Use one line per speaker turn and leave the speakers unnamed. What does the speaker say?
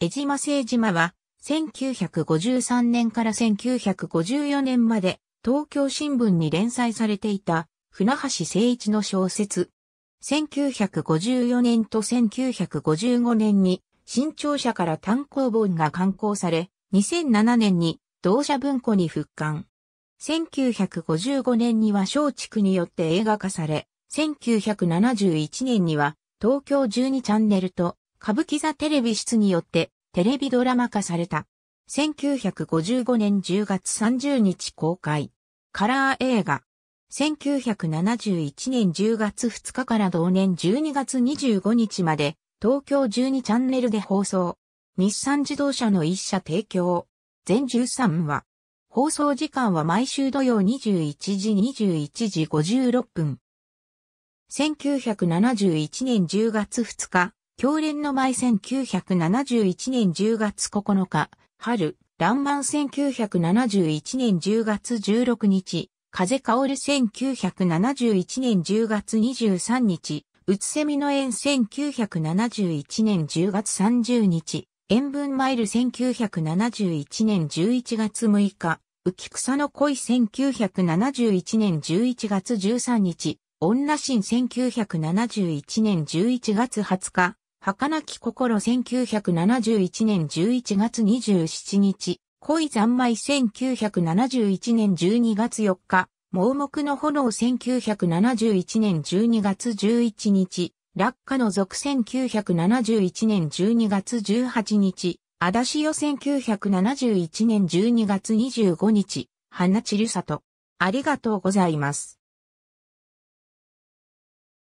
江島聖島は、1953年から1954年まで、東京新聞に連載されていた、船橋誠一の小説。1954年と1955年に、新潮社から単行本が刊行され、2007年に、同社文庫に復刊。1955年には松竹によって映画化され、1971年には、東京12チャンネルと歌舞伎座テレビ室によってテレビドラマ化された。1955年10月30日公開。カラー映画。1971年10月2日から同年12月25日まで東京12チャンネルで放送。日産自動車の一社提供。全13話。放送時間は毎週土曜21時21時56分。1971年10月2日、教連の舞1971年10月9日、春、乱漫1971年10月16日、風薫1971年10月23日、うつせみの縁1971年10月30日、塩分マイル1971年11月6日、浮草の恋1971年11月13日、女神1971年11月20日、はかなき心1971年11月27日、恋三昧1971年12月4日、盲目の炎1971年12月11日、落下の続1971年12月18日、あだしよ1 971年12月25日、花散里。ありがとうございます。